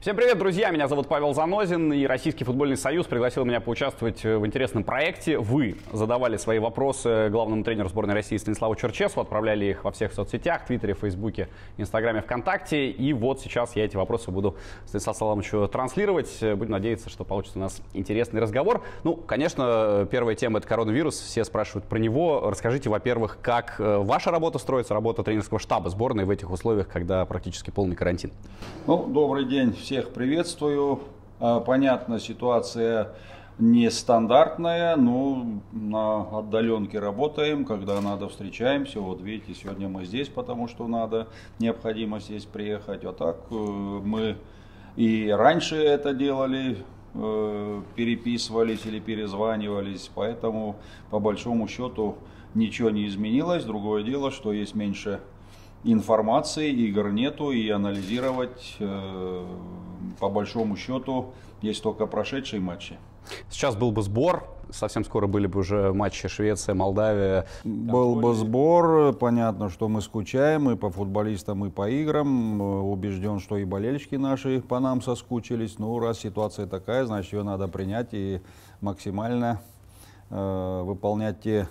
Всем привет, друзья! Меня зовут Павел Занозин, и Российский футбольный союз пригласил меня поучаствовать э, в интересном проекте. Вы задавали свои вопросы главному тренеру сборной России Станиславу Черчесу, отправляли их во всех соцсетях, Твиттере, Фейсбуке, Инстаграме, ВКонтакте. И вот сейчас я эти вопросы буду Станиславу Саламовичу транслировать. Э, будем надеяться, что получится у нас интересный разговор. Ну, конечно, э, первая тема – это коронавирус. Все спрашивают про него. Расскажите, во-первых, как ваша работа строится, работа тренерского штаба сборной в этих условиях, когда практически полный карантин. Ну, добрый день всех приветствую. А, понятно, ситуация нестандартная, но ну, на отдаленке работаем, когда надо встречаемся. Вот видите, сегодня мы здесь, потому что надо, необходимо здесь приехать. А так э, мы и раньше это делали, э, переписывались или перезванивались, поэтому по большому счету ничего не изменилось. Другое дело, что есть меньше информации, игр нету, и анализировать э, по большому счету есть только прошедшие матчи. Сейчас был бы сбор, совсем скоро были бы уже матчи Швеция, Молдавия. Был бы сбор, понятно, что мы скучаем и по футболистам, и по играм. Э, убежден, что и болельщики наши по нам соскучились. Ну, раз ситуация такая, значит, ее надо принять и максимально э, выполнять те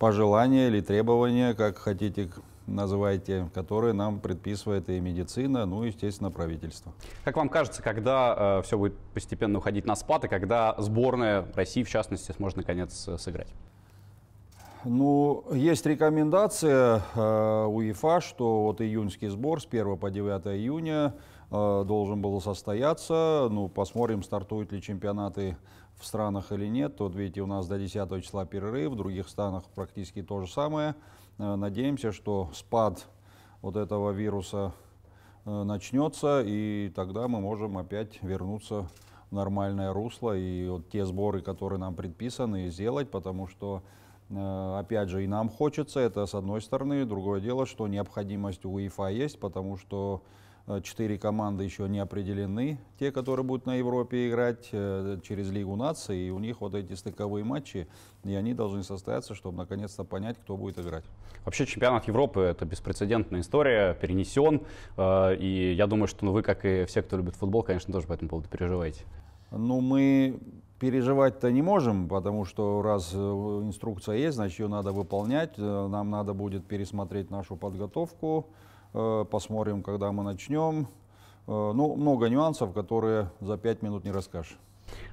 пожелания или требования, как хотите называйте, которые нам предписывает и медицина, ну и, естественно, правительство. Как вам кажется, когда э, все будет постепенно уходить на спад, и когда сборная России, в частности, сможет наконец э, сыграть? Ну, есть рекомендация э, УЕФА, что вот июньский сбор с 1 по 9 июня э, должен был состояться. Ну, посмотрим, стартуют ли чемпионаты в странах или нет. Вот видите, у нас до 10 числа перерыв, в других странах практически то же самое. Э, надеемся, что спад вот этого вируса э, начнется, и тогда мы можем опять вернуться в нормальное русло и вот те сборы, которые нам предписаны, сделать, потому что, э, опять же, и нам хочется, это с одной стороны. Другое дело, что необходимость у УЕФА есть, потому что Э, четыре команды еще не определены, те, которые будут на Европе играть э, через Лигу наций. И у них вот эти стыковые матчи, и они должны состояться, чтобы наконец-то понять, кто будет играть. Вообще чемпионат Европы – это беспрецедентная история, перенесен. Э, и я думаю, что ну, вы, как и все, кто любит футбол, конечно, тоже по этому поводу переживаете. Ну, мы переживать-то не можем, потому что раз инструкция есть, значит, ее надо выполнять. Нам надо будет пересмотреть нашу подготовку, Э, посмотрим, когда мы начнем. Э, ну, много нюансов, которые за пять минут не расскажешь.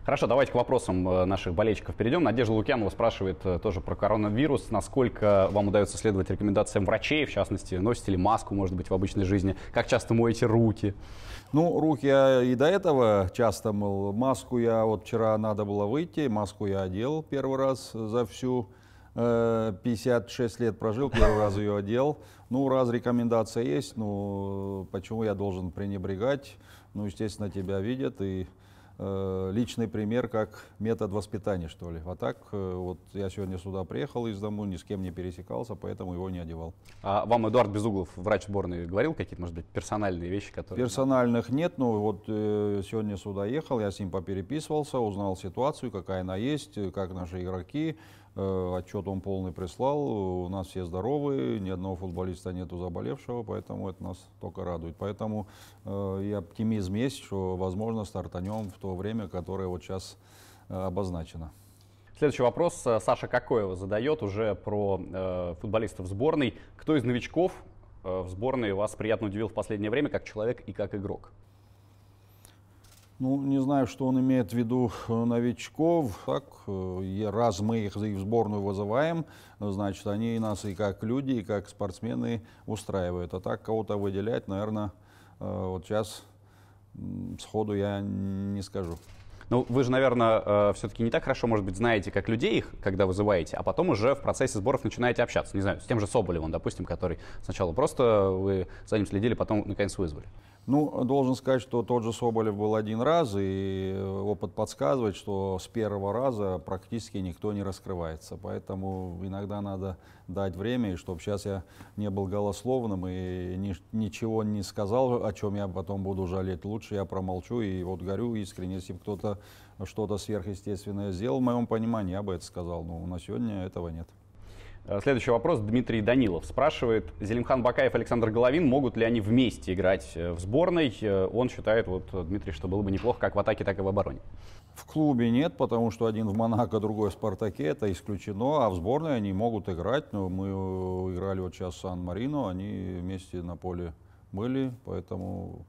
Хорошо, давайте к вопросам э, наших болельщиков перейдем. Надежда Лукьянова спрашивает тоже про коронавирус. Насколько вам удается следовать рекомендациям врачей, в частности, носите ли маску, может быть, в обычной жизни? Как часто моете руки? Ну, руки я и до этого часто мыл. Маску я, вот вчера надо было выйти, маску я одел первый раз за всю 56 э, лет прожил, первый раз ее одел. Ну, раз рекомендация есть, ну, почему я должен пренебрегать? Ну, естественно, тебя видят, и э, личный пример как метод воспитания, что ли. А так, э, вот я сегодня сюда приехал из дому, ни с кем не пересекался, поэтому его не одевал. А вам Эдуард Безуглов, врач сборной, говорил какие-то, может быть, персональные вещи, которые... Персональных нет, но вот сегодня сюда ехал, я с ним попереписывался, узнал ситуацию, какая она есть, как наши игроки, Э, отчет он полный прислал, у нас все здоровы, ни одного футболиста нету заболевшего, поэтому это нас только радует. Поэтому э, и оптимизм есть, что, возможно, стартанем в то время, которое вот сейчас э, обозначено. Следующий вопрос э, Саша Какоева задает уже про футболистов сборной. Кто из новичков в сборной вас приятно удивил в последнее время как человек и как игрок? Ну, не знаю, что он имеет в виду э, новичков. Так, э, раз мы их в сборную вызываем, значит, они нас и как люди, и как спортсмены устраивают. А так кого-то выделять, наверное, э, вот сейчас сходу я не скажу. Ну, вы же, наверное, все-таки не так хорошо, может быть, знаете, как людей их, когда вызываете, а потом уже в процессе сборов начинаете общаться. Не знаю, с тем же Соболевым, допустим, который сначала просто вы за ним следили, потом, наконец, вызвали. Ну, должен сказать, что тот же Соболев был один раз, и э, опыт подсказывает, что с первого раза практически никто не раскрывается. Поэтому иногда надо дать время, и чтобы сейчас я не был голословным и ни, ничего не сказал, о чем я потом буду жалеть. Лучше я промолчу, и вот горю искренне, если бы кто-то что-то сверхъестественное сделал, в моем понимании, я бы это сказал. Но на сегодня этого нет. Э, следующий вопрос Дмитрий Данилов спрашивает. Зелимхан Бакаев, Александр Головин, могут ли они вместе играть э, в сборной? Э, он считает, вот, Дмитрий, что было бы неплохо как в атаке, так и в обороне. В клубе нет, потому что один в Монако, другой в Спартаке, это исключено. А в сборной они могут играть. Но ну, мы играли вот сейчас Сан-Марино, они вместе на поле были, поэтому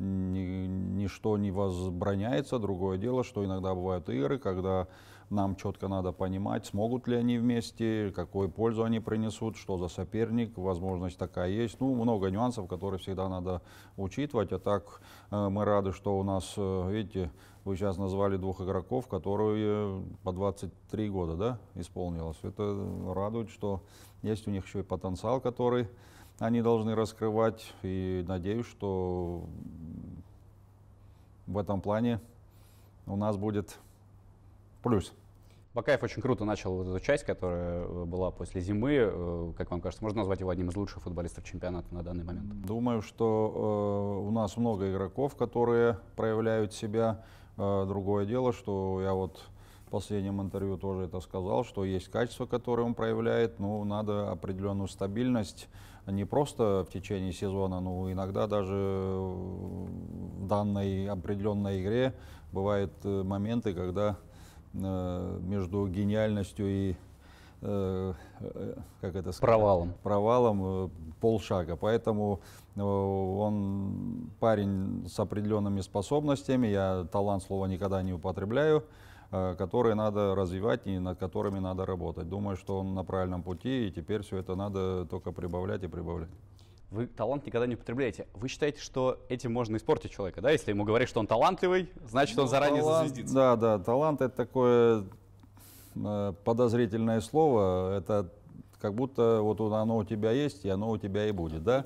ни, ничто не возбраняется. Другое дело, что иногда бывают игры, когда нам четко надо понимать, смогут ли они вместе, какую пользу они принесут, что за соперник, возможность такая есть. Ну, много нюансов, которые всегда надо учитывать. А так э, мы рады, что у нас, э, видите, вы сейчас назвали двух игроков, которые э, по 23 года да, исполнилось. Это радует, что есть у них еще и потенциал, который они должны раскрывать. И надеюсь, что в этом плане у нас будет плюс. Бакаев очень круто начал вот эту часть, которая э, была после зимы. Э, как вам кажется, можно назвать его одним из лучших футболистов чемпионата на данный момент? Думаю, что э, у нас много игроков, которые проявляют себя. Э, другое дело, что я вот в последнем интервью тоже это сказал, что есть качество, которое он проявляет, Ну, надо определенную стабильность не просто в течение сезона, но иногда даже в данной определенной игре бывают э, моменты, когда Э, между гениальностью и э, э, как это сказать, провалом. провалом полшага. Поэтому он парень с определенными способностями, я талант слова никогда не употребляю, которые надо развивать и над которыми надо работать. Думаю, что он на правильном пути, и теперь все это надо только прибавлять и прибавлять вы талант никогда не употребляете. Вы считаете, что этим можно испортить человека, да? Если ему говорить, что он талантливый, значит, ну, он заранее талант, зазвездится. Да, да, талант — это такое э, подозрительное слово. Это как будто вот оно у тебя есть, и оно у тебя и будет, да?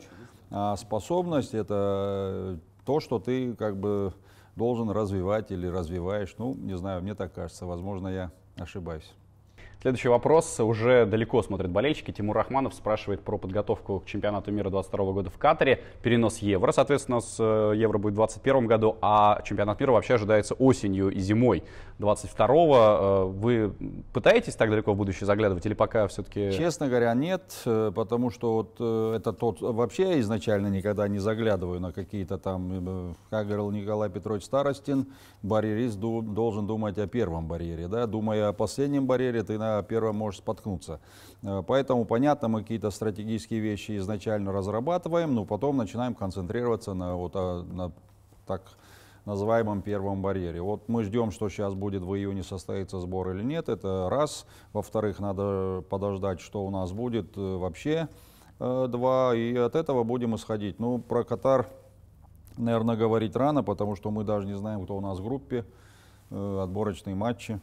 А способность — это э, то, что ты как бы должен развивать или развиваешь. Ну, не знаю, мне так кажется. Возможно, я ошибаюсь. Следующий вопрос уже далеко смотрят болельщики. Тимур Рахманов спрашивает про подготовку к чемпионату мира 22 года в Катаре, перенос Евро, соответственно, с э, Евро будет в 2021 году, а чемпионат мира вообще ожидается осенью и зимой 22 э, Вы пытаетесь так далеко в будущее заглядывать или пока все-таки... Честно говоря, нет, э, потому что вот это тот... Вообще я изначально никогда не заглядываю на какие-то там, как говорил Николай Петрович Старостин, барьерист должен думать о первом барьере, да, думая о последнем барьере, ты, первое может споткнуться. Э, поэтому, понятно, мы какие-то стратегические вещи изначально разрабатываем, но потом начинаем концентрироваться на, вот, а, на так называемом первом барьере. Вот мы ждем, что сейчас будет в июне состоится сбор или нет, это раз. Во-вторых, надо подождать, что у нас будет э, вообще, э, два, и от этого будем исходить. Ну, про Катар, наверное, говорить рано, потому что мы даже не знаем, кто у нас в группе, отборочные матчи.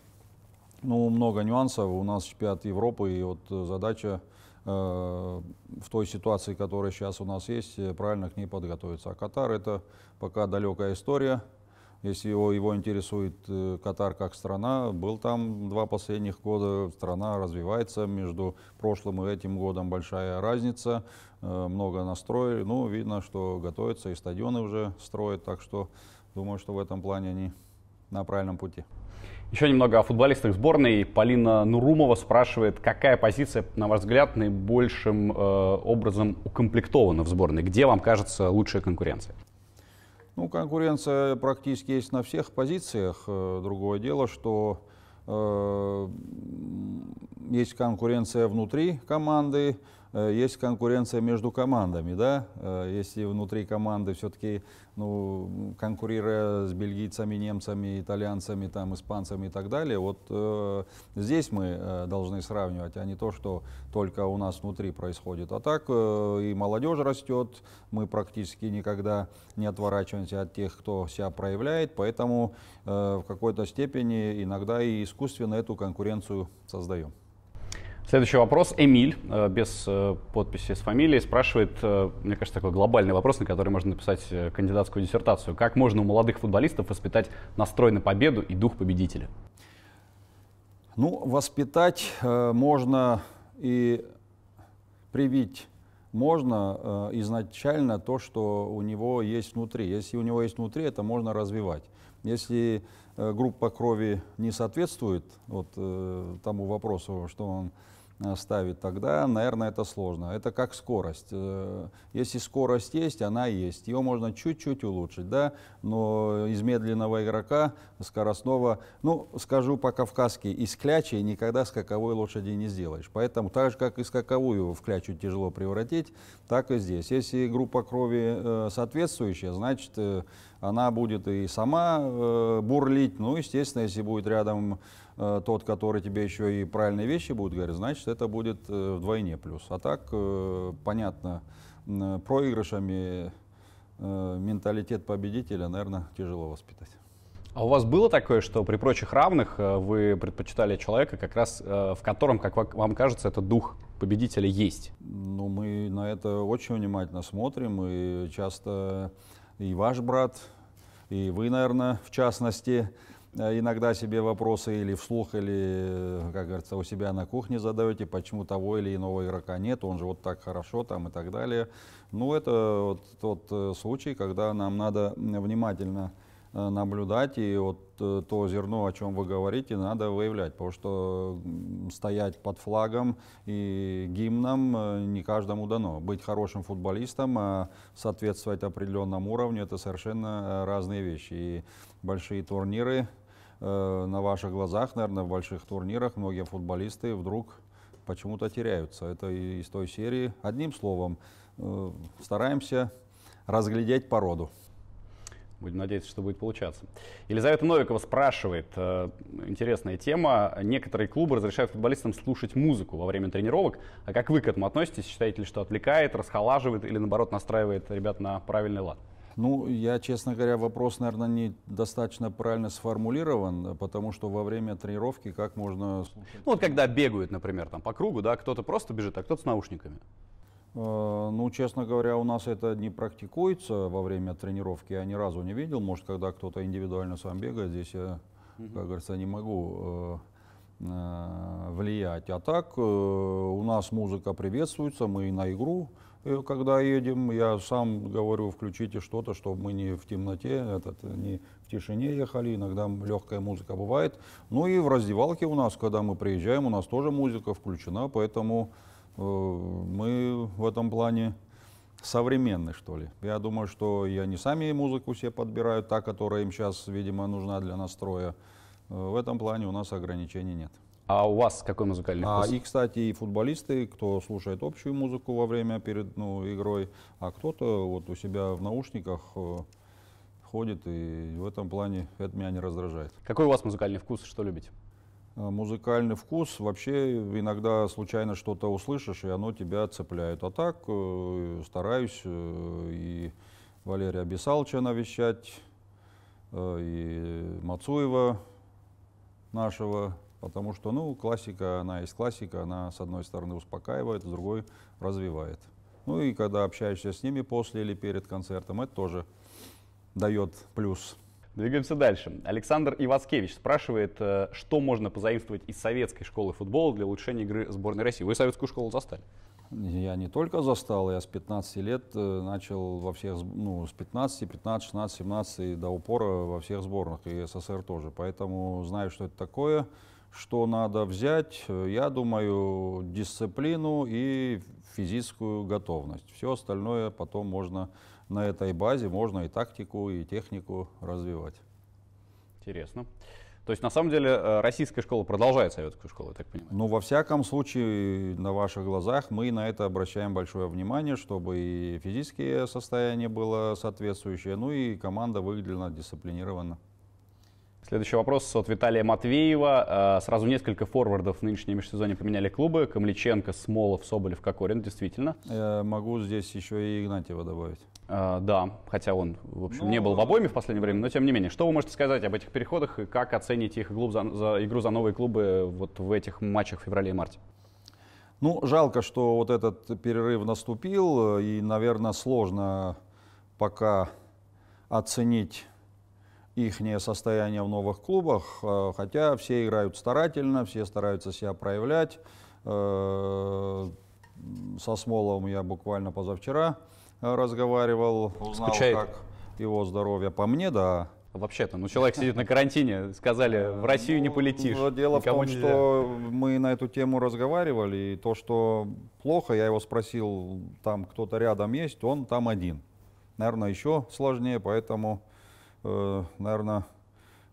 Ну, много нюансов. У нас чемпионат Европы, и вот э, задача э, в той ситуации, которая сейчас у нас есть, э, правильно к ней подготовиться. А Катар – это пока далекая история. Если его, его интересует Катар как страна, был там два последних года, страна развивается, между прошлым и этим годом большая разница, много настроили, ну, видно, что готовятся и стадионы уже строят, так что думаю, что в этом плане они на правильном пути. Еще немного о футболистах сборной. Полина Нурумова спрашивает, какая позиция, на ваш взгляд, наибольшим э, образом укомплектована в сборной? Где вам кажется лучшая конкуренция? Ну, конкуренция практически есть на всех позициях. Э, другое дело, что э, есть конкуренция внутри команды, Э, есть конкуренция между командами, да, э, если внутри команды все-таки, ну, конкурируя с бельгийцами, немцами, итальянцами, там, испанцами и так далее, вот э, здесь мы э, должны сравнивать, а не то, что только у нас внутри происходит. А так э, и молодежь растет, мы практически никогда не отворачиваемся от тех, кто себя проявляет, поэтому э, в какой-то степени иногда и искусственно эту конкуренцию создаем. Следующий вопрос. Эмиль, э, без э, подписи с фамилией, спрашивает, э, мне кажется, такой глобальный вопрос, на который можно написать кандидатскую диссертацию. Как можно у молодых футболистов воспитать настрой на победу и дух победителя? Ну, воспитать можно и привить можно изначально то, что у него есть внутри. Если у него есть внутри, это можно развивать. Если группа крови не соответствует вот, тому вопросу, что он Э, ставить, тогда, наверное, это сложно. Это как скорость. Э, если скорость есть, она есть. Ее можно чуть-чуть улучшить, да, но из медленного игрока, скоростного, ну, скажу по-кавказски, из клячи никогда скаковой лошади не сделаешь. Поэтому так же, как и скаковую в клячу тяжело превратить, так и здесь. Если группа крови э, соответствующая, значит, она будет и сама бурлить, ну, естественно, если будет рядом Э, тот, который тебе еще и правильные вещи будет говорить, значит, это будет э, вдвойне плюс. А так, э, понятно, проигрышами э, менталитет победителя, наверное, тяжело воспитать. А у вас было такое, что при прочих равных вы предпочитали человека, как раз в котором, как вам кажется, этот дух победителя есть? Ну, мы на это очень внимательно смотрим, и часто и ваш брат, и вы, наверное, в частности, Э, иногда себе вопросы или вслух, или, э, как говорится, у себя на кухне задаете, почему того или иного игрока нет, он же вот так хорошо там и так далее. Ну, это вот тот э, случай, когда нам надо внимательно наблюдать, и вот то зерно, о чем вы говорите, надо выявлять, потому что стоять под флагом и гимном не каждому дано. Быть хорошим футболистом, а соответствовать определенному уровню, это совершенно разные вещи. И большие турниры, Э, на ваших глазах, наверное, в больших турнирах многие футболисты вдруг почему-то теряются. Это из той серии. Одним словом, э, стараемся разглядеть породу. Будем надеяться, что будет получаться. Елизавета Новикова спрашивает, э, интересная тема. Некоторые клубы разрешают футболистам слушать музыку во время тренировок. А как вы к этому относитесь? Считаете ли, что отвлекает, расхолаживает или наоборот настраивает ребят на правильный лад? Ну, я, честно говоря, вопрос, наверное, не достаточно правильно сформулирован, потому что во время тренировки как можно Ну, вот когда бегают, например, там по кругу, да, кто-то просто бежит, а кто-то с наушниками. Э, ну, честно говоря, у нас это не практикуется во время тренировки. Я ни разу не видел. Может, когда кто-то индивидуально сам бегает, здесь я, как говорится, не могу э, э, влиять. А так у нас музыка приветствуется, мы и на игру и когда едем, я сам говорю, включите что-то, чтобы мы не в темноте, этот, не в тишине ехали, иногда легкая музыка бывает. Ну и в раздевалке у нас, когда мы приезжаем, у нас тоже музыка включена, поэтому э, мы в этом плане современны, что ли. Я думаю, что и они сами музыку себе подбирают, та, которая им сейчас, видимо, нужна для настроя. Э, в этом плане у нас ограничений нет. А у вас какой музыкальный а, вкус? А, и, кстати, и футболисты, кто слушает общую музыку во время перед ну, игрой, а кто-то вот у себя в наушниках э, ходит, и в этом плане это меня не раздражает. Какой у вас музыкальный вкус, что любите? Э, музыкальный вкус. Вообще иногда случайно что-то услышишь, и оно тебя цепляет. А так э, стараюсь э, и Валерия Бесалча навещать, э, и Мацуева нашего потому что, ну, классика, она есть классика, она с одной стороны успокаивает, с другой развивает. Ну и когда общаешься с ними после или перед концертом, это тоже дает плюс. Двигаемся дальше. Александр Иваскевич спрашивает, э, что можно позаимствовать из советской школы футбола для улучшения игры сборной России. Вы советскую школу застали? Я не только застал, я с 15 лет э, начал во всех, ну, с 15, 15, 16, 17 до упора во всех сборных, и СССР тоже. Поэтому знаю, что это такое что надо взять, э, я думаю, дисциплину и физическую готовность. Все остальное потом можно на этой базе, можно и тактику, и технику развивать. Интересно. То есть, на самом деле, э, российская школа продолжает советскую школу, я так понимаю? Ну, во всяком случае, на ваших глазах мы на это обращаем большое внимание, чтобы и физическое состояние было соответствующее, ну и команда выглядела дисциплинированно. Следующий вопрос от Виталия Матвеева. Э, сразу несколько форвардов в нынешнем межсезонье поменяли клубы. Камличенко, Смолов, Соболев, Кокорин, действительно. Я э, могу здесь еще и Игнатьева добавить. А, да, хотя он, в общем, ну, не был в обойме в последнее время, но тем не менее. Что вы можете сказать об этих переходах и как оцените их за, за игру за новые клубы вот в этих матчах в феврале и марте? Ну, жалко, что вот этот перерыв наступил, и, наверное, сложно пока оценить их состояние в новых клубах, э, хотя все играют старательно, все стараются себя проявлять. Э, со Смоловым я буквально позавчера э, разговаривал, узнал, Скучает. как его здоровье. По мне, да. А вообще-то, ну человек сидит на карантине, сказали, в Россию не ну, полетишь. Ну, дело в том, что мы на эту тему разговаривали, и то, что плохо, я его спросил, там кто-то рядом есть, он там один. Наверное, еще сложнее, поэтому Э, наверное,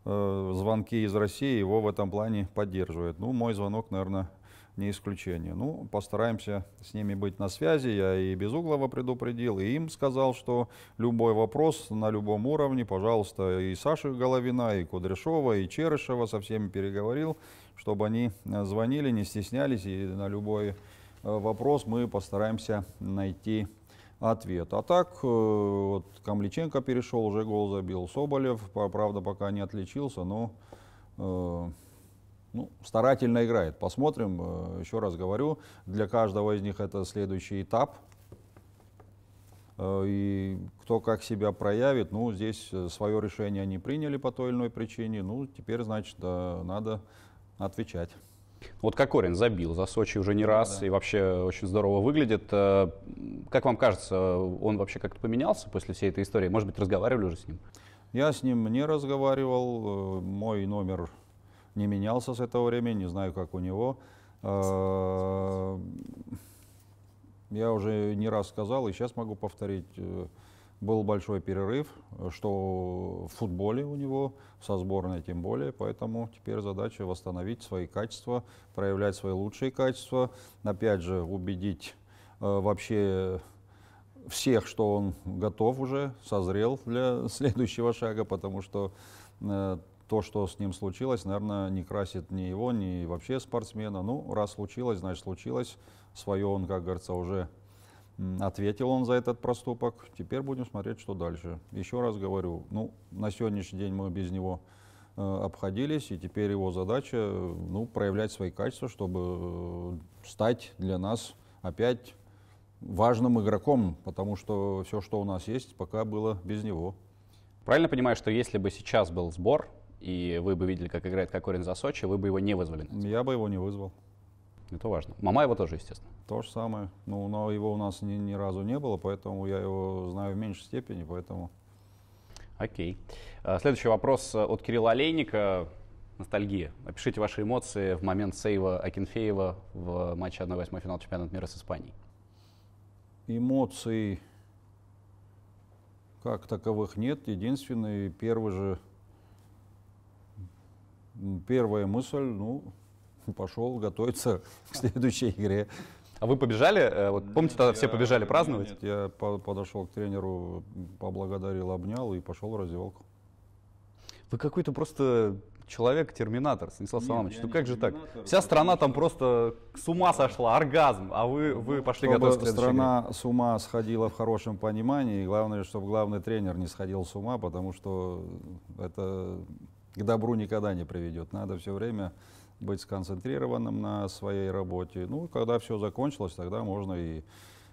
э, звонки из России его в этом плане поддерживают. Ну, мой звонок, наверное, не исключение. Ну, постараемся с ними быть на связи. Я и Безуглова предупредил, и им сказал, что любой вопрос на любом уровне, пожалуйста, и Саши Головина, и Кудряшова, и Черышева со всеми переговорил, чтобы они э, звонили, не стеснялись, и на любой вопрос мы постараемся найти ответ. А так, э, вот Камличенко перешел, уже гол забил. Соболев, правда, пока не отличился, но э, ну, старательно играет. Посмотрим, э, еще раз говорю, для каждого из них это следующий этап. И кто как себя проявит, ну, здесь свое решение они приняли по той или иной причине, ну, теперь, значит, надо отвечать. Вот Кокорин забил за Сочи уже не ну раз да. и вообще очень здорово выглядит. Э, как вам кажется, он вообще как-то поменялся после всей этой истории? Может быть, разговаривали уже с ним? Я с ним не разговаривал. Э, мой номер не менялся с этого времени, не знаю, как у него. Э, я уже не раз сказал и сейчас могу повторить был большой перерыв, что в футболе у него, со сборной тем более, поэтому теперь задача восстановить свои качества, проявлять свои лучшие качества, опять же убедить э, вообще всех, что он готов уже, созрел для следующего шага, потому что э, то, что с ним случилось, наверное, не красит ни его, ни вообще спортсмена. Ну, раз случилось, значит случилось. Свое он, как говорится, уже Ответил он за этот проступок. Теперь будем смотреть, что дальше. Еще раз говорю, ну, на сегодняшний день мы без него э, обходились, и теперь его задача, э, ну, проявлять свои качества, чтобы э, стать для нас опять важным игроком, потому что все, что у нас есть, пока было без него. Правильно понимаю, что если бы сейчас был сбор, и вы бы видели, как играет Кокорин за Сочи, вы бы его не вызвали? Я бы его не вызвал. Это важно. Мамаева тоже, естественно. То же самое. Ну, но его у нас ни, ни разу не было, поэтому я его знаю в меньшей степени, поэтому... Окей. А, следующий вопрос э, от Кирилла Олейника. Ностальгия. Опишите ваши эмоции в момент сейва Акинфеева в матче 1-8 финала чемпионата мира с Испанией. Эмоций как таковых нет. Единственный, первый же, первая мысль, ну, пошел готовиться к следующей игре. А вы побежали? Э, вот помните, тогда я, все побежали праздновать? Нет, я подошел к тренеру, поблагодарил, обнял и пошел в раздевалку. Вы какой-то просто человек-терминатор, Станислав Саламович. Ну как же так? Вся страна там просто с ума сошла, оргазм, а вы, ну, вы ну, пошли чтобы готовиться к страна игре. с ума сходила в хорошем понимании, главное, чтобы главный тренер не сходил с ума, потому что это к добру никогда не приведет. Надо все время быть сконцентрированным на своей работе. Ну, когда все закончилось, тогда можно и,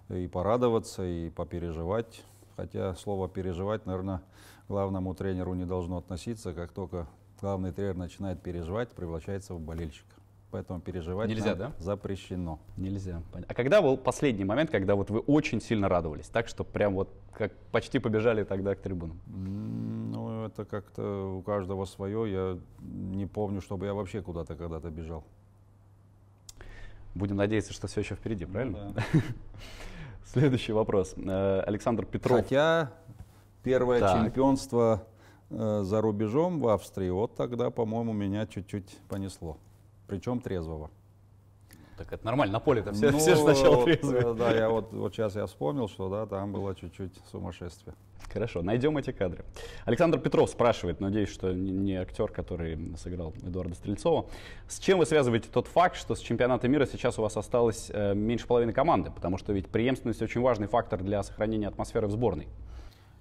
и порадоваться, и попереживать. Хотя слово «переживать», наверное, главному тренеру не должно относиться. Как только главный тренер начинает переживать, превращается в болельщика. Поэтому переживать Нельзя, да? запрещено. Нельзя. А когда был последний момент, когда вот вы очень сильно радовались? Так что прям вот как почти побежали тогда к трибунам? это как-то у каждого свое. Я не помню, чтобы я вообще куда-то когда-то бежал. Будем надеяться, что все еще впереди, ну правильно? Да. Следующий вопрос. Э, Александр Петров. Хотя первое так. чемпионство э, за рубежом в Австрии, вот тогда, по-моему, меня чуть-чуть понесло. Причем трезвого. Так это нормально, на поле-то все, ну, все же сначала вот, трезвые. Э, да, я вот, вот сейчас я вспомнил, что да, там было чуть-чуть сумасшествие. Хорошо, найдем эти кадры. Александр Петров спрашивает, надеюсь, что не актер, который сыграл Эдуарда Стрельцова. С чем вы связываете тот факт, что с чемпионата мира сейчас у вас осталось э, меньше половины команды? Потому что ведь преемственность очень важный фактор для сохранения атмосферы в сборной.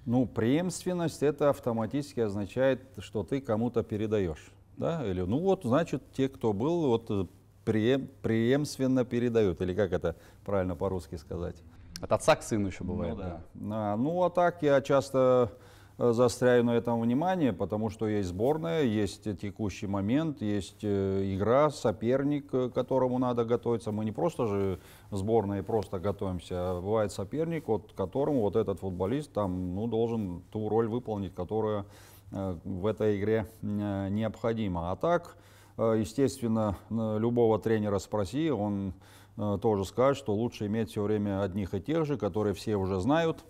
Ну, преемственность это автоматически означает, что ты кому-то передаешь. Да? Или, ну вот, значит, те, кто был, вот э, преем, преемственно передают. Или как это правильно по-русски сказать? От отца к сыну еще ну бывает. Ну, да. Да. А, ну а так я часто э, заостряю на этом внимание, потому что есть сборная, есть э, текущий момент, есть э, игра, соперник, которому надо готовиться. Мы не просто же в сборной просто готовимся, а бывает соперник, от которому вот этот футболист там, ну, должен ту роль выполнить, которая в этой игре необходима. А так, естественно, любого тренера спроси, он Э, тоже сказать, что лучше иметь все время одних и тех же, которые все уже знают,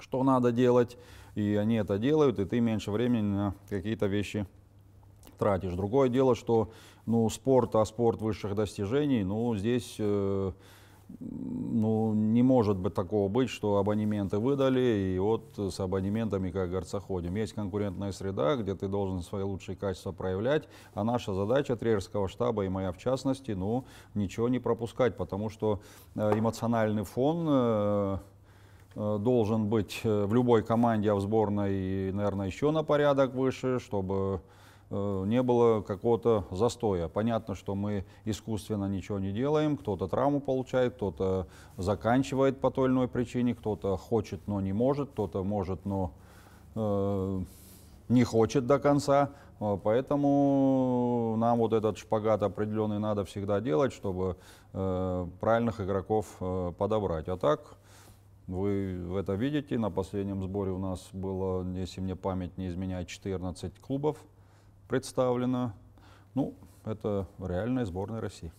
что надо делать, и они это делают, и ты меньше времени на какие-то вещи тратишь. Другое дело, что ну, спорт, а спорт высших достижений, ну, здесь э, ну, не может быть такого быть, что абонементы выдали, и вот с абонементами, как говорится, ходим. Есть конкурентная среда, где ты должен свои лучшие качества проявлять, а наша задача тренерского штаба, и моя в частности, ну, ничего не пропускать, потому что э, эмоциональный фон э, э, должен быть в любой команде, а в сборной, наверное, еще на порядок выше, чтобы Э, не было какого-то застоя. Понятно, что мы искусственно ничего не делаем, кто-то травму получает, кто-то заканчивает по той или иной причине, кто-то хочет, но не может, кто-то может, но э, не хочет до конца. Э, поэтому нам вот этот шпагат определенный надо всегда делать, чтобы э, правильных игроков э, подобрать. А так, вы это видите, на последнем сборе у нас было, если мне память не изменяет, 14 клубов – представлена, Ну, это реальная сборная России.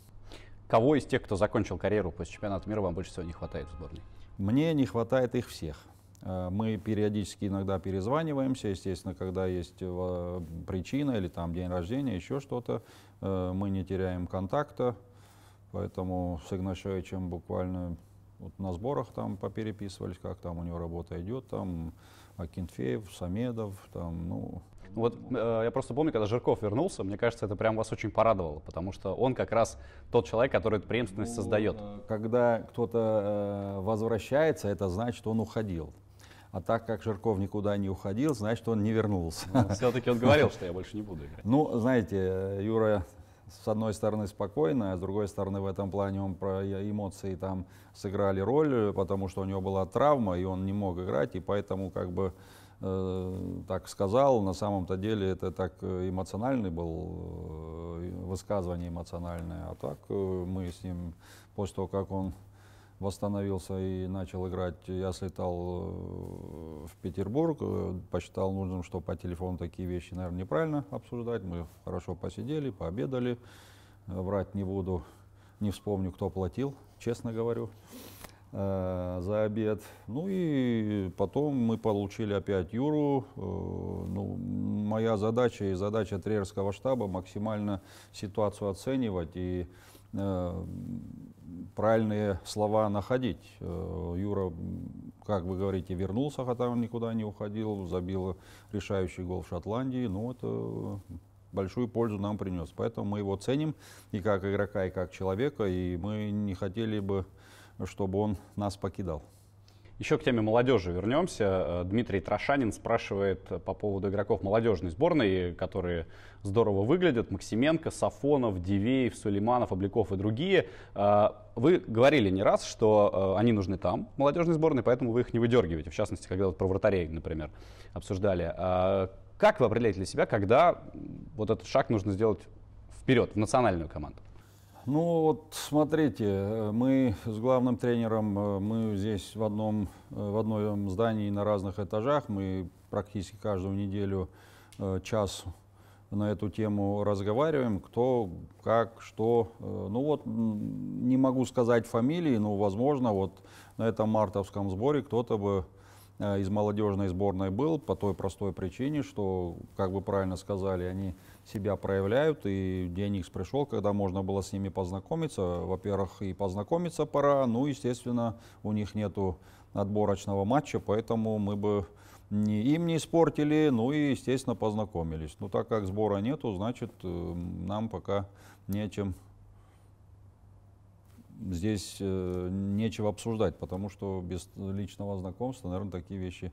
Кого из тех, кто закончил карьеру после чемпионата мира, вам больше всего не хватает в сборной? Мне не хватает их всех. Э, мы периодически иногда перезваниваемся, естественно, когда есть э, причина или там день рождения, еще что-то. Э, мы не теряем контакта, поэтому с Игнашевичем буквально вот на сборах там попереписывались, как там у него работа идет, там Акинфеев, Самедов, там, ну, вот э, я просто помню, когда Жирков вернулся, мне кажется, это прям вас очень порадовало, потому что он как раз тот человек, который эту преемственность ну, создает. Э, когда кто-то э, возвращается, это значит, он уходил. А так как Жирков никуда не уходил, значит, он не вернулся. Ну, все-таки он говорил, что я больше не буду играть. Ну, знаете, Юра с одной стороны спокойно, а с другой стороны в этом плане он про эмоции там сыграли роль, э, потому что у него была травма, и он не мог играть, и поэтому как бы Э, так сказал, на самом-то деле это так э, эмоциональный был, э, высказывание эмоциональное. А так мы с ним, после того, как он восстановился и начал играть, я слетал в Петербург, посчитал нужным, что по телефону такие вещи, наверное, неправильно обсуждать. Мы хорошо посидели, пообедали, врать не буду, не вспомню, кто платил, честно говорю э, за обед. Ну и потом мы получили опять Юру. Э, ну, моя задача и задача тренерского штаба максимально ситуацию оценивать и э, правильные слова находить. Э, Юра, как вы говорите, вернулся, хотя он никуда не уходил, забил решающий гол в Шотландии. Ну, это большую пользу нам принес. Поэтому мы его ценим и как игрока, и как человека, и мы не хотели бы чтобы он нас покидал. Еще к теме молодежи вернемся. Э, Дмитрий Трошанин спрашивает э, по поводу игроков молодежной сборной, которые здорово выглядят. Максименко, Сафонов, Дивеев, Сулейманов, Обликов и другие. Э, вы говорили не раз, что они нужны там, молодежной сборной, поэтому вы их не выдергиваете. В частности, когда вот про вратарей, например, обсуждали. Как вы определяете для себя, когда вот этот шаг нужно сделать вперед, в национальную команду? Ну вот смотрите, э, мы с главным тренером, э, мы здесь в одном, э, в одном здании на разных этажах, мы практически каждую неделю час на эту тему разговариваем, кто, как, что. Ну вот, не могу сказать фамилии, но, возможно, вот на этом мартовском сборе кто-то бы Э, из молодежной сборной был по той простой причине, что, как вы правильно сказали, они себя проявляют, и Деникс пришел, когда можно было с ними познакомиться. Во-первых, и познакомиться пора, ну, естественно, у них нету отборочного матча, поэтому мы бы не, им не испортили, ну и, естественно, познакомились. Но ну, так как сбора нету, значит, э, нам пока нечем здесь э, нечего обсуждать, потому что без личного знакомства, наверное, такие вещи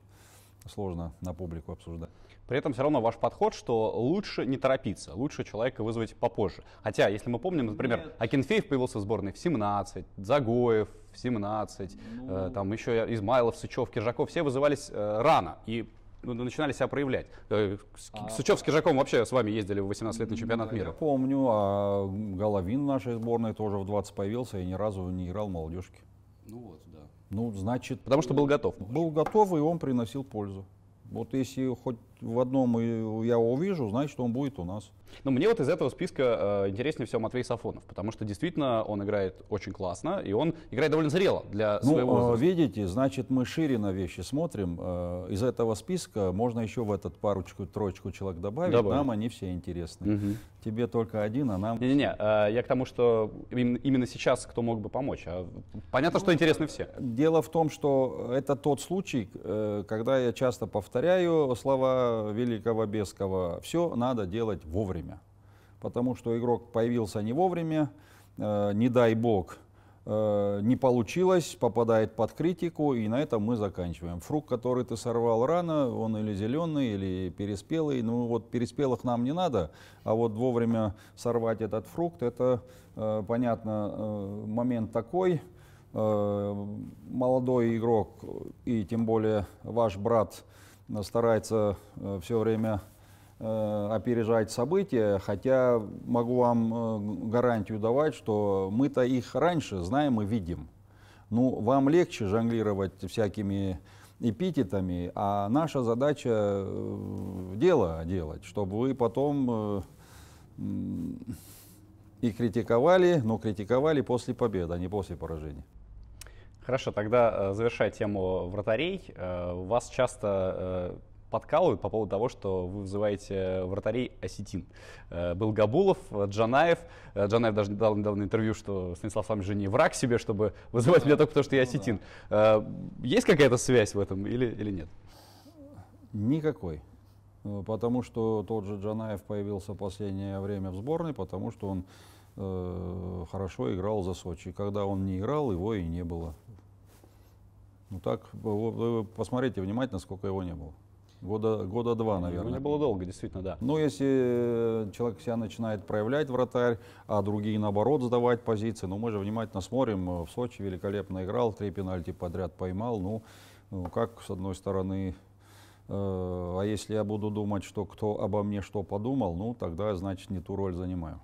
сложно на публику обсуждать. При этом все равно ваш подход, что лучше не торопиться, лучше человека вызвать попозже. Хотя, если мы помним, например, Нет. Акинфеев появился в сборной в 17, Загоев в 17, ну... э, там еще Измайлов, Сычев, Киржаков, все вызывались э, рано. И ну, начинали себя проявлять. Сычев э, с а. Кижаком вообще с вами ездили в 18 лет на чемпионат да, мира. Я помню, а Головин нашей сборной тоже в 20 появился и ни разу не играл молодежки. Ну вот, да. Ну, значит... Потому что был готов. Был готов, и он приносил пользу. Вот если хоть в одном я его увижу, значит, он будет у нас. Ну, мне вот из этого списка э, интереснее всего Матвей Сафонов, потому что действительно он играет очень классно, и он играет довольно зрело для ну, своего э, возраста. видите, значит, мы шире на вещи смотрим. Э, из этого списка можно еще в этот парочку-троечку человек добавить, Добавим. нам они все интересны. Угу. Тебе только один, а нам... Не-не-не, э, я к тому, что именно сейчас кто мог бы помочь. А понятно, ну, что интересны все. Дело в том, что это тот случай, э, когда я часто повторяю слова Михаила Великого Бескова, все надо делать вовремя. Потому что игрок появился не вовремя, э, не дай бог, э, не получилось, попадает под критику, и на этом мы заканчиваем. Фрукт, который ты сорвал рано, он или зеленый, или переспелый. Ну вот переспелых нам не надо, а вот вовремя сорвать этот фрукт, это, э, понятно, э, момент такой, э, молодой игрок и тем более ваш брат – старается э, все время э, опережать события, хотя могу вам э, гарантию давать, что мы-то их раньше знаем и видим. Ну, вам легче жонглировать всякими эпитетами, а наша задача дело делать, чтобы вы потом и критиковали, но критиковали после победы, а не после поражения. Хорошо, тогда э, завершая тему вратарей, э, вас часто э, подкалывают по поводу того, что вы вызываете вратарей осетин. Был Габулов, Джанаев. Джанаев даже дал недавно интервью, что Станислав Самович же не враг себе, чтобы вызывать да. меня только потому, что я ну осетин. Ну, да. Есть какая-то связь в этом или, или нет? Никакой. Потому что тот же Джанаев появился в последнее время в сборной, потому что он э, хорошо играл за Сочи. Когда он не играл, его и не было ну так, вы посмотрите внимательно, сколько его не было. Года, года два, ну, наверное. не было долго, действительно, да. Но ну, если э, человек себя начинает проявлять вратарь, а другие, наоборот, сдавать позиции, ну, мы же внимательно смотрим, э, в Сочи великолепно играл, три пенальти подряд поймал, ну, ну как, с одной стороны, э, а если я буду думать, что кто обо мне что подумал, ну, тогда, значит, не ту роль занимаю.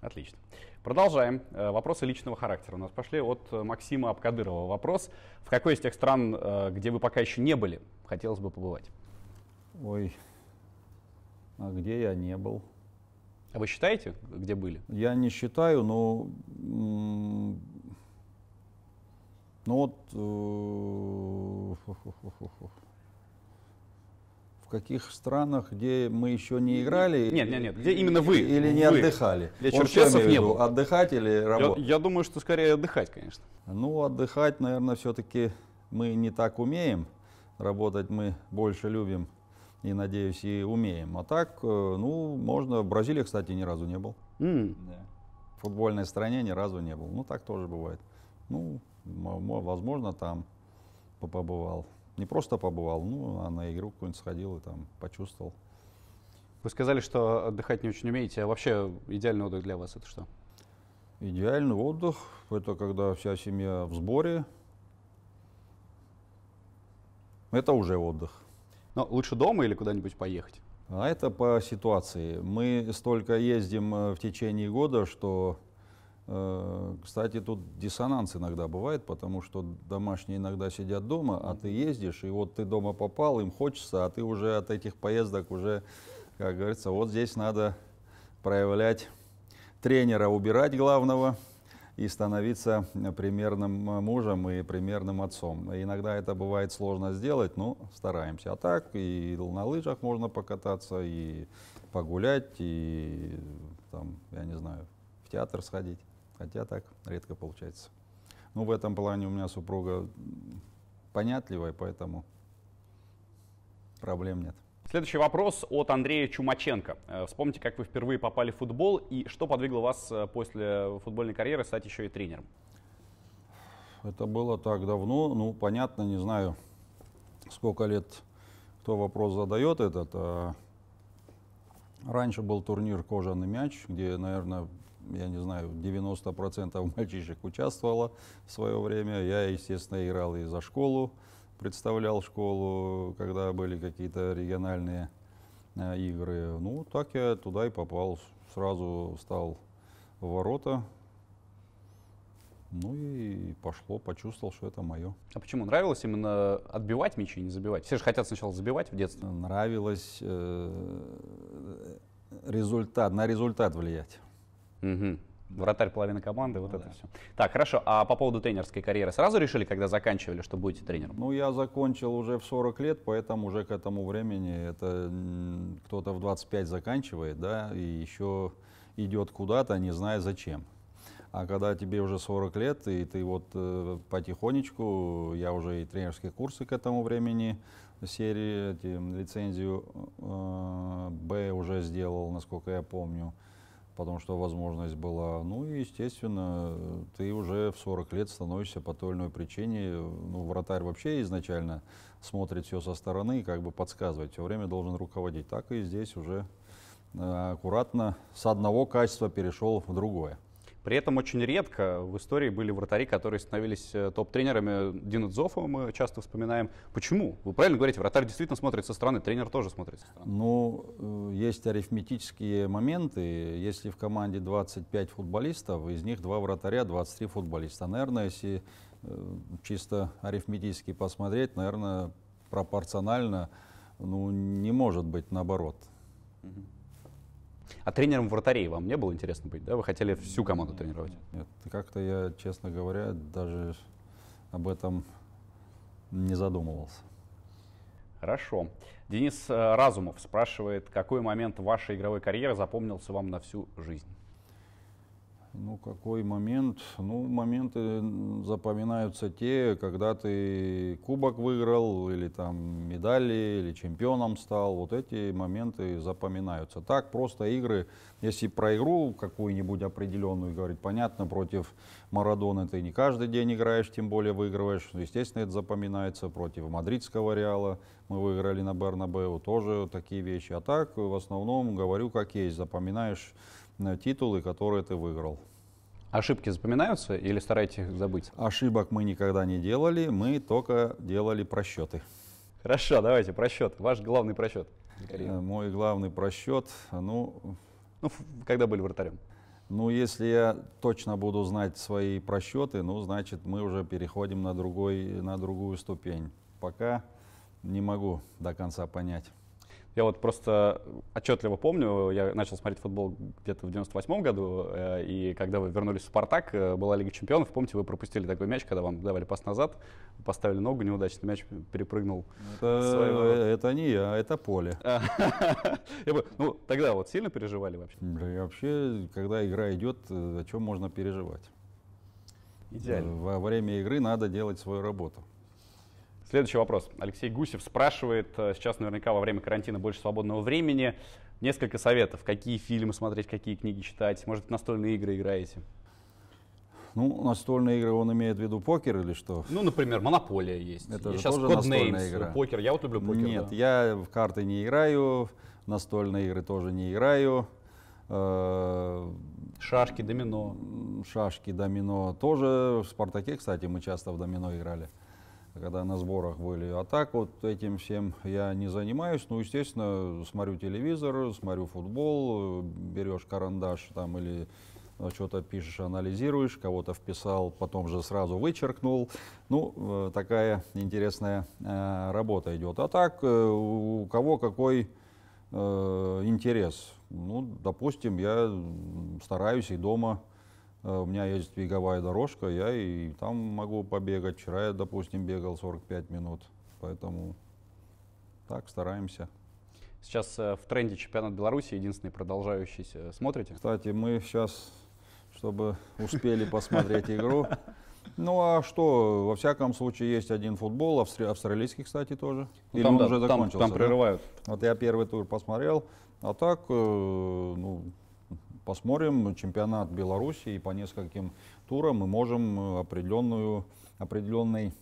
Отлично. Продолжаем. Э, вопросы личного характера. У нас пошли от э, Максима Абкадырова. Вопрос. В какой из тех стран, э, где вы пока еще не были, хотелось бы побывать? Ой, а где я не был? А вы считаете, где были? Я не считаю, но... Ну вот в каких странах, где мы еще не играли? Нет, нет, нет, где именно вы. Или не вы. отдыхали? Для вот черчесов не было. Отдыхать или работать? Я, я думаю, что скорее отдыхать, конечно. Ну, отдыхать, наверное, все-таки мы не так умеем. Работать мы больше любим и, надеюсь, и умеем. А так, э, ну, можно... В Бразилии, кстати, ни разу не был. Mm. В футбольной стране ни разу не был. Ну, так тоже бывает. Ну, возможно, там побывал не просто побывал, ну, а на игру какую-нибудь сходил и там почувствовал. Вы сказали, что отдыхать не очень умеете, а вообще идеальный отдых для вас это что? Идеальный отдых – это когда вся семья в сборе. Это уже отдых. Но лучше дома или куда-нибудь поехать? А это по ситуации. Мы столько ездим э, в течение года, что Э, кстати, тут диссонанс иногда бывает, потому что домашние иногда сидят дома, а ты ездишь, и вот ты дома попал, им хочется, а ты уже от этих поездок уже, как говорится, вот здесь надо проявлять тренера, убирать главного и становиться э, примерным э, мужем и примерным отцом. И иногда это бывает сложно сделать, но стараемся. А так и на лыжах можно покататься, и погулять, и там, я не знаю, в театр сходить. Хотя так редко получается. Ну, в этом плане у меня супруга понятливая, поэтому проблем нет. Следующий вопрос от Андрея Чумаченко. Э, вспомните, как вы впервые попали в футбол и что подвигло вас э, после футбольной карьеры стать еще и тренером? Это было так давно, ну, понятно, не знаю, сколько лет кто вопрос задает этот. А. раньше был турнир «Кожаный мяч», где, наверное, я не знаю, 90% мальчишек участвовало в свое время. Я, естественно, играл и за школу, представлял школу, когда были какие-то региональные э, игры. Ну, так я туда и попал. Сразу стал в ворота. Ну и пошло, почувствовал, что это мое. А почему? Нравилось именно отбивать мячи, не забивать? Все же хотят сначала забивать в детстве. Нравилось э, результат, на результат влиять. Угу. Вратарь половина команды, вот ну, это да. все. Так, хорошо. А по поводу тренерской карьеры сразу решили, когда заканчивали, что будете тренером? Ну, я закончил уже в 40 лет, поэтому уже к этому времени это кто-то в 25 заканчивает, да, и еще идет куда-то, не зная зачем. А когда тебе уже 40 лет, и ты вот э, потихонечку, я уже и тренерские курсы к этому времени, серии, эти, лицензию э, Б уже сделал, насколько я помню потому что возможность была. Ну и, естественно, ты уже в 40 лет становишься по той или иной причине. Ну, вратарь вообще изначально смотрит все со стороны и как бы подсказывает. Все время должен руководить. Так и здесь уже э, аккуратно с одного качества перешел в другое. При этом очень редко в истории были вратари, которые становились э, топ-тренерами. Дина Дзофа мы часто вспоминаем. Почему? Вы правильно говорите, вратарь действительно смотрит со стороны, тренер тоже смотрит со стороны. Ну, э, есть арифметические моменты. Если в команде 25 футболистов, из них два вратаря, 23 футболиста. Наверное, если э, чисто арифметически посмотреть, наверное, пропорционально ну, не может быть наоборот. Угу. А тренером вратарей вам не было интересно быть, да? Вы хотели всю команду тренировать? Нет, как-то я, честно говоря, даже об этом не задумывался. Хорошо. Денис э, Разумов спрашивает, какой момент вашей игровой карьеры запомнился вам на всю жизнь? Ну, какой момент? Ну, моменты запоминаются те, когда ты кубок выиграл, или там медали, или чемпионом стал. Вот эти моменты запоминаются. Так, просто игры, если про игру какую-нибудь определенную говорить, понятно, против Марадона ты не каждый день играешь, тем более выигрываешь. Естественно, это запоминается против мадридского Реала. Мы выиграли на Бернабеу, тоже такие вещи. А так, в основном, говорю, как есть, запоминаешь титулы, которые ты выиграл. Ошибки запоминаются или стараетесь их забыть? Ошибок мы никогда не делали, мы только делали просчеты. Хорошо, давайте просчет. Ваш главный просчет. Э, мой главный просчет, ну... Ну, когда были вратарем? Ну, если я точно буду знать свои просчеты, ну, значит, мы уже переходим на, другой, на другую ступень. Пока не могу до конца понять. Я вот просто отчетливо помню, я начал смотреть футбол где-то в 98 году, э, и когда вы вернулись в «Спартак», э, была Лига чемпионов, помните, вы пропустили такой мяч, когда вам давали пас назад, поставили ногу, неудачно мяч перепрыгнул. Это, своего... это не я, это поле. Ну, тогда вот сильно переживали вообще? Вообще, когда игра идет, о э, чем можно переживать? Идеально. Во время игры надо делать свою работу. Следующий вопрос. Алексей Гусев спрашивает, э, сейчас наверняка во время карантина больше свободного времени, несколько советов, какие фильмы смотреть, какие книги читать, может, настольные игры играете? Ну, настольные игры он имеет в виду покер или что? Ну, например, Монополия есть. Это я тоже настольная игра. покер. Я вот люблю покер. Нет, да. я в карты не играю, настольные игры тоже не играю. Э, Шашки, домино. Шашки, домино тоже. В «Спартаке», кстати, мы часто в домино играли когда на сборах были. А так вот этим всем я не занимаюсь. Ну, естественно, смотрю телевизор, смотрю футбол, берешь карандаш там или ну, что-то пишешь, анализируешь, кого-то вписал, потом же сразу вычеркнул. Ну, э, такая интересная э, работа идет. А так, э, у кого какой интерес? Ну, допустим, я стараюсь и дома Э, у меня есть беговая дорожка, я и там могу побегать. Вчера я, допустим, бегал 45 минут, поэтому так, стараемся. Сейчас э, в тренде чемпионат Беларуси, единственный продолжающийся. Смотрите? Кстати, мы сейчас, чтобы успели посмотреть игру. Ну а что, во всяком случае, есть один футбол, австралийский, кстати, тоже. Ну, Или там, он да, уже закончился? Там, там прерывают. Да? Вот я первый тур посмотрел, а так, э, ну, посмотрим чемпионат Беларуси и по нескольким турам мы можем э, определенную, определенный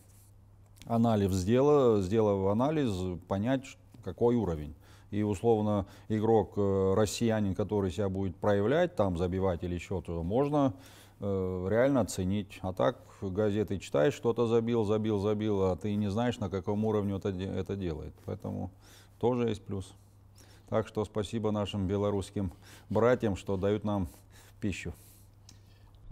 анализ сделать, сделав анализ, понять, какой уровень. И условно игрок э, россиянин, который себя будет проявлять, там забивать или еще то, э, можно реально оценить. А так газеты читаешь, что-то забил, забил, забил, а ты не знаешь, на каком уровне это, это делает. Поэтому тоже есть плюс. Так что спасибо нашим белорусским братьям, что дают нам пищу.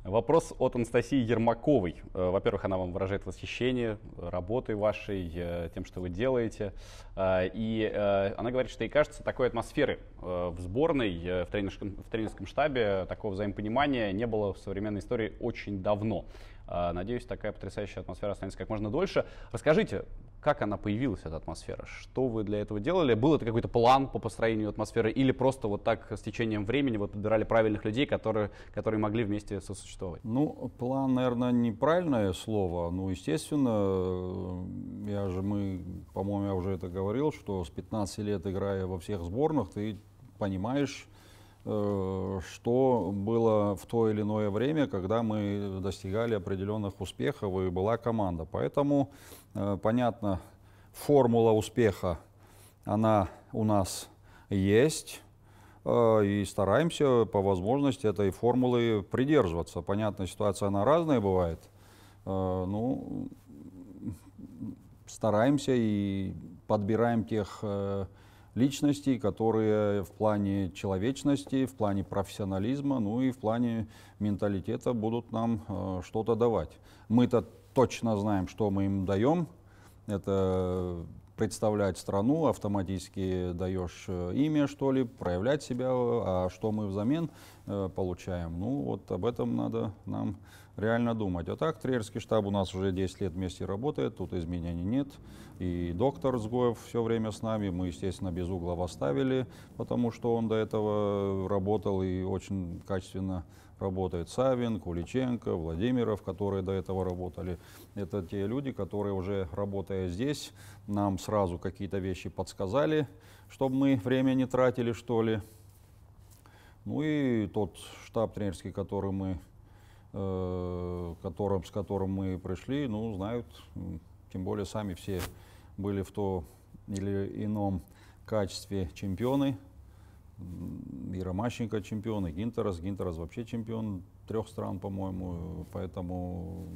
Вопрос от Анастасии Ермаковой. Э, во-первых, она вам выражает восхищение работой вашей, э, тем, что вы делаете. Э, и она говорит, что ей кажется, такой атмосферы в сборной, в тренерском, в тренерском штабе, такого взаимопонимания не было в современной истории очень давно. Надеюсь, такая потрясающая атмосфера останется как можно дольше. Расскажите, как она появилась, эта атмосфера? Что вы для этого делали? Был это какой-то план по построению атмосферы или просто вот так с течением времени вы подбирали правильных людей, которые, которые могли вместе сосуществовать? Ну, план, наверное, неправильное слово. Ну, естественно, э, я же мы, по-моему, я уже это говорил, что с 15 лет, играя во всех сборных, ты понимаешь, Э, что было в то или иное время, когда мы достигали определенных успехов и была команда. Поэтому, э, понятно, формула успеха, она у нас есть, э, и стараемся по возможности этой формулы придерживаться. Понятно, ситуация она разная бывает. Ну, стараемся и подбираем тех личностей, которые в плане человечности, в плане профессионализма, ну и в плане менталитета будут нам э, что-то давать. Мы-то точно знаем, что мы им даем. Это представлять страну, автоматически даешь э, имя, что ли, проявлять себя, а что мы взамен, Э, получаем. Ну вот об этом надо нам реально думать. А так, тренерский штаб у нас уже 10 лет вместе работает, тут изменений нет. И доктор Сгоев все время с нами, мы, естественно, без угла восставили, потому что он до этого работал и очень качественно работает Савин, Куличенко, Владимиров, которые до этого работали. Это те люди, которые уже работая здесь, нам сразу какие-то вещи подсказали, чтобы мы время не тратили, что ли. Ну и тот штаб тренерский, который мы, э, которым, с которым мы пришли, ну, знают, тем более сами все были в то или ином качестве чемпионы. Ира Мащенко чемпион, и Гинтерас. Гинтерас вообще чемпион трех стран, по-моему. Поэтому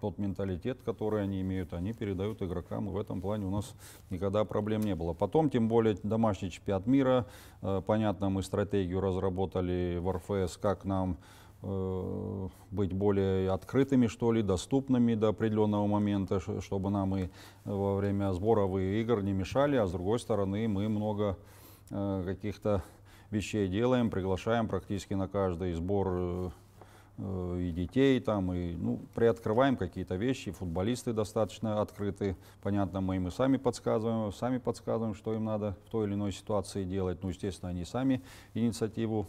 тот менталитет, который они имеют, они передают игрокам. И в этом плане у нас никогда проблем не было. Потом, тем более, домашний чемпионат мира. Э, понятно, мы стратегию разработали в РФС, как нам э, быть более открытыми, что ли, доступными до определенного момента, чтобы нам и во время сборов и игр не мешали, а с другой стороны мы много э, каких-то вещей делаем, приглашаем практически на каждый сбор Э, и детей там, и, ну, приоткрываем какие-то вещи, футболисты достаточно открыты, понятно, мы им и сами подсказываем, сами подсказываем, что им надо в той или иной ситуации делать, ну, естественно, они сами инициативу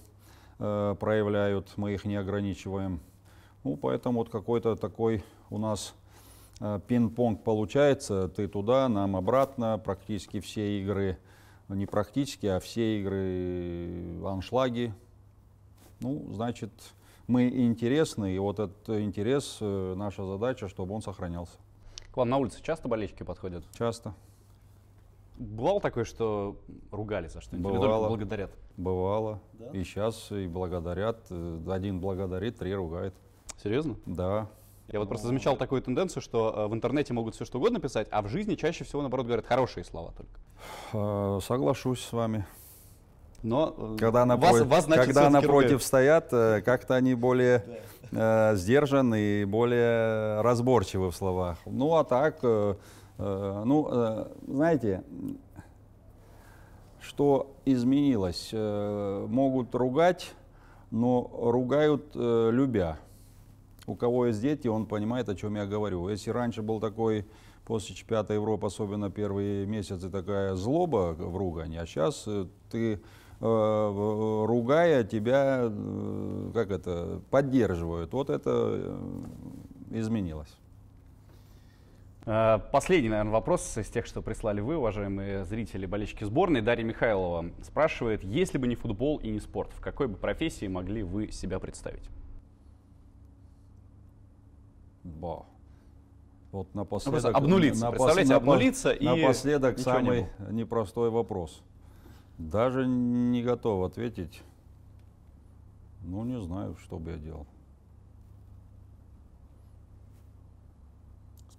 э, проявляют, мы их не ограничиваем, ну, поэтому вот какой-то такой у нас э, пинг-понг получается, ты туда, нам обратно, практически все игры, не практически, а все игры э, аншлаги, ну, значит, мы интересны, и вот этот интерес, э, наша задача, чтобы он сохранялся. К вам на улице часто болельщики подходят? Часто. Бывало такое, что ругали за что-нибудь? Бывало. благодарят? Бывало. Да? И сейчас и благодарят. Э, один благодарит, три ругает. Серьезно? Да. Я вот просто замечал такую тенденцию, что э, в интернете могут все что угодно писать, а в жизни чаще всего, наоборот, говорят хорошие слова только. Соглашусь с вами но э, когда напротив, вас, значит, когда напротив стоят, э, как-то они более да. э, сдержаны и более разборчивы в словах. Ну а так, э, э, ну э, знаете, что изменилось? Э, могут ругать, но ругают э, любя. У кого есть дети, он понимает, о чем я говорю. Если раньше был такой после чемпионата Европы, особенно первые месяцы, такая злоба в ругань, а сейчас э, ты Э, ругая тебя, э, как это, поддерживают. Вот это э, изменилось. Последний, наверное, вопрос из тех, что прислали вы, уважаемые зрители, болельщики сборной. Дарья Михайлова спрашивает, если бы не футбол и не спорт, в какой бы профессии могли вы себя представить? Ба. Вот напоследок... Ну, обнулиться, на, представляете, на, обнулиться на, и... Напоследок самый не непростой вопрос. Даже не готов ответить. Ну, не знаю, что бы я делал.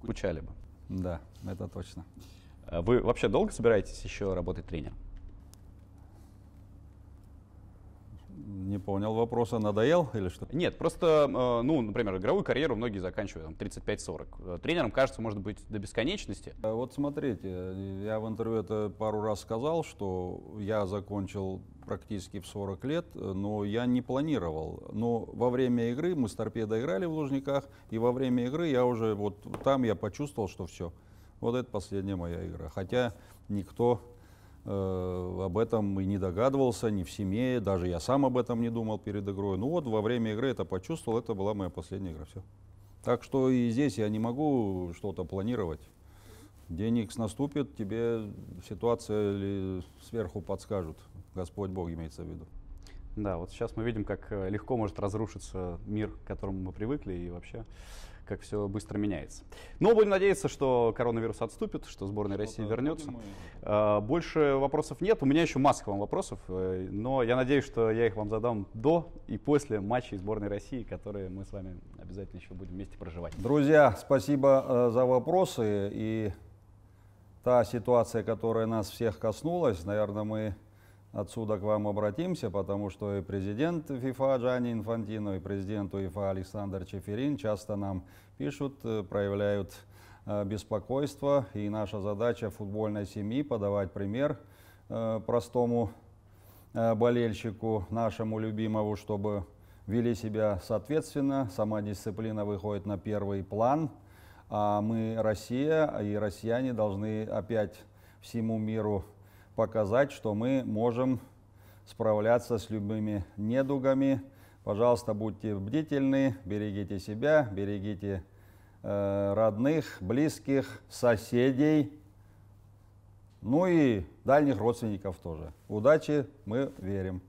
Скучали бы. Да, это точно. А вы вообще долго собираетесь еще работать тренером? Не понял вопроса, надоел или что? Нет, просто, э, ну, например, игровую карьеру многие заканчивают там, 35-40. Э, тренером, кажется, может быть, до бесконечности. Э, вот смотрите, я в интервью это пару раз сказал, что я закончил практически в 40 лет, но я не планировал. Но во время игры мы с Торпедой играли в Лужниках, и во время игры я уже вот там я почувствовал, что все. Вот это последняя моя игра. Хотя никто Э, об этом и не догадывался, ни в семье, даже я сам об этом не думал перед игрой. Ну вот, во время игры это почувствовал, это была моя последняя игра, все. Так что и здесь я не могу что-то планировать. День X наступит, тебе ситуация сверху подскажут. Господь Бог имеется в виду. Да, вот сейчас мы видим, как э, легко может разрушиться мир, к которому мы привыкли, и вообще как все быстро меняется. Но будем надеяться, что коронавирус отступит, что сборная что России вернется. Мы... Э, больше вопросов нет. У меня еще масса вам вопросов, э, но я надеюсь, что я их вам задам до и после матчей сборной России, которые мы с вами обязательно еще будем вместе проживать. Друзья, спасибо за вопросы. И та ситуация, которая нас всех коснулась, наверное, мы отсюда к вам обратимся, потому что и президент ФИФА Джани Инфантино, и президент УЕФА Александр Чеферин часто нам пишут, э, проявляют э, беспокойство. И наша задача футбольной семьи подавать пример э, простому болельщику, нашему любимому, чтобы вели себя соответственно. Сама дисциплина выходит на первый план. А мы, Россия и россияне, должны опять всему миру показать, что мы можем справляться с любыми недугами. Пожалуйста, будьте бдительны, берегите себя, берегите э, родных, близких, соседей, ну и дальних родственников тоже. Удачи, мы верим.